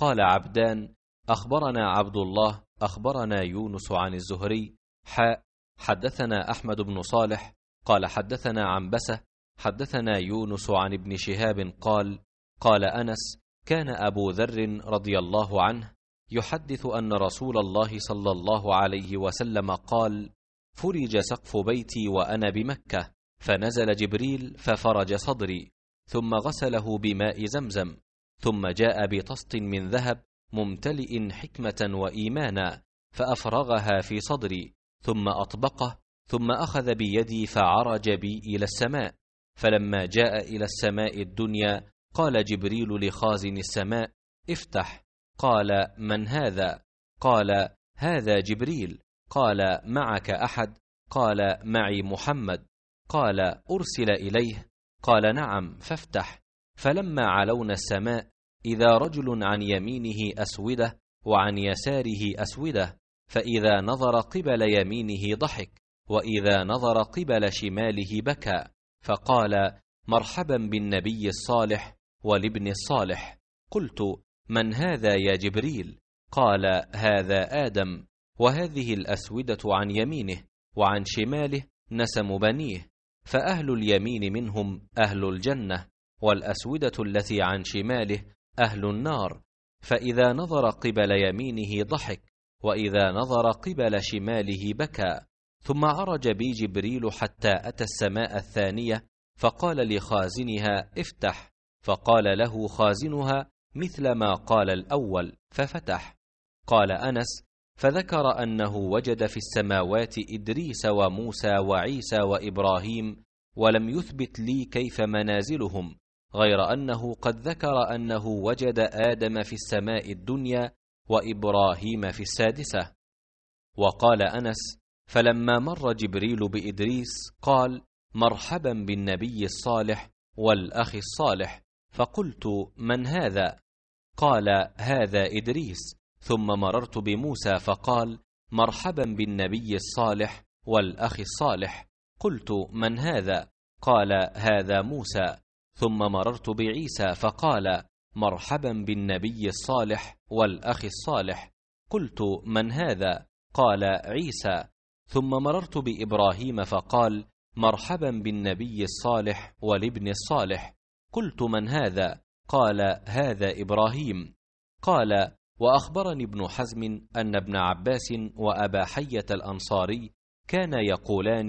قال عبدان أخبرنا عبد الله أخبرنا يونس عن الزهري حاء حدثنا أحمد بن صالح قال حدثنا عنبسة حدثنا يونس عن ابن شهاب قال قال أنس كان أبو ذر رضي الله عنه يحدث أن رسول الله صلى الله عليه وسلم قال فرج سقف بيتي وأنا بمكة فنزل جبريل ففرج صدري ثم غسله بماء زمزم ثم جاء بطست من ذهب ممتلئ حكمة وإيمانا فأفرغها في صدري ثم أطبقه ثم أخذ بيدي فعرج بي إلى السماء فلما جاء إلى السماء الدنيا قال جبريل لخازن السماء افتح قال من هذا قال هذا جبريل قال معك أحد قال معي محمد قال أرسل إليه قال نعم فافتح فلما علون السماء اذا رجل عن يمينه اسوده وعن يساره اسوده فاذا نظر قبل يمينه ضحك واذا نظر قبل شماله بكى فقال مرحبا بالنبي الصالح والابن الصالح قلت من هذا يا جبريل قال هذا ادم وهذه الاسوده عن يمينه وعن شماله نسم بنيه فاهل اليمين منهم اهل الجنه والأسودة التي عن شماله أهل النار فإذا نظر قبل يمينه ضحك وإذا نظر قبل شماله بكى ثم عرج بي جبريل حتى أتى السماء الثانية فقال لخازنها افتح فقال له خازنها مثل ما قال الأول ففتح قال أنس فذكر أنه وجد في السماوات إدريس وموسى وعيسى وإبراهيم ولم يثبت لي كيف منازلهم غير أنه قد ذكر أنه وجد آدم في السماء الدنيا وإبراهيم في السادسة وقال أنس فلما مر جبريل بإدريس قال مرحبا بالنبي الصالح والأخ الصالح فقلت من هذا قال هذا إدريس ثم مررت بموسى فقال مرحبا بالنبي الصالح والأخ الصالح قلت من هذا قال هذا موسى ثم مررت بعيسى فقال مرحبا بالنبي الصالح والاخ الصالح قلت من هذا قال عيسى ثم مررت بابراهيم فقال مرحبا بالنبي الصالح والابن الصالح قلت من هذا قال هذا ابراهيم قال واخبرني ابن حزم ان ابن عباس وابا حيه الانصاري كانا يقولان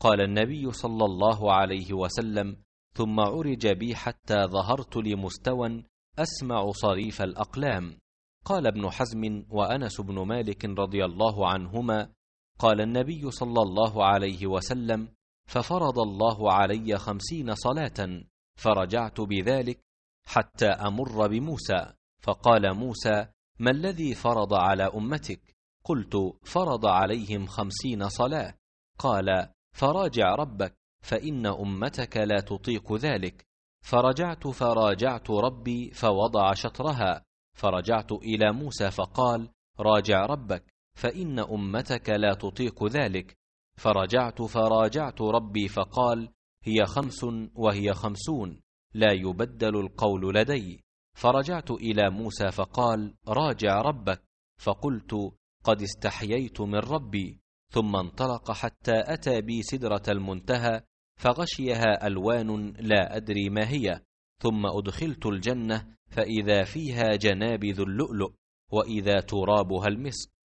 قال النبي صلى الله عليه وسلم ثم عرج بي حتى ظهرت لمستوى أسمع صريف الأقلام قال ابن حزم وأنس بن مالك رضي الله عنهما قال النبي صلى الله عليه وسلم ففرض الله علي خمسين صلاة فرجعت بذلك حتى أمر بموسى فقال موسى ما الذي فرض على أمتك؟ قلت فرض عليهم خمسين صلاة قال فراجع ربك فإن أمتك لا تطيق ذلك فرجعت فراجعت ربي فوضع شطرها فرجعت إلى موسى فقال راجع ربك فإن أمتك لا تطيق ذلك فرجعت فراجعت ربي فقال هي خمس وهي خمسون لا يبدل القول لدي فرجعت إلى موسى فقال راجع ربك فقلت قد استحييت من ربي ثم انطلق حتى أتى بي سدرة المنتهى فغشيها الوان لا ادري ما هي ثم ادخلت الجنه فاذا فيها جنابذ اللؤلؤ واذا ترابها المسك